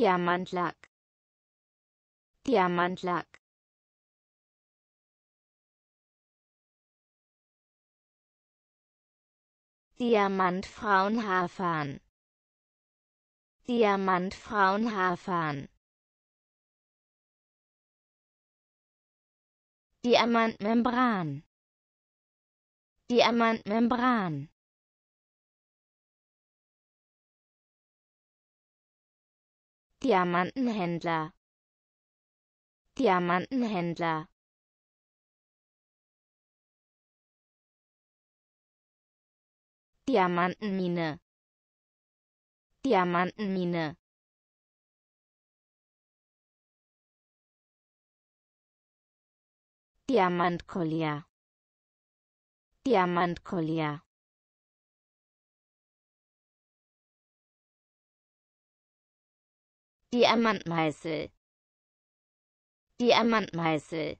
Diamantlack. Diamantlack. Diamantfrauenhaarfarn. Diamantfrauenhaarfarn. Diamantmembran. Diamantmembran. Diamantenhändler Diamantenhändler Diamantenmine Diamantenmine Diamantkollier Diamantkollier Diamantmeißel Diamantmeißel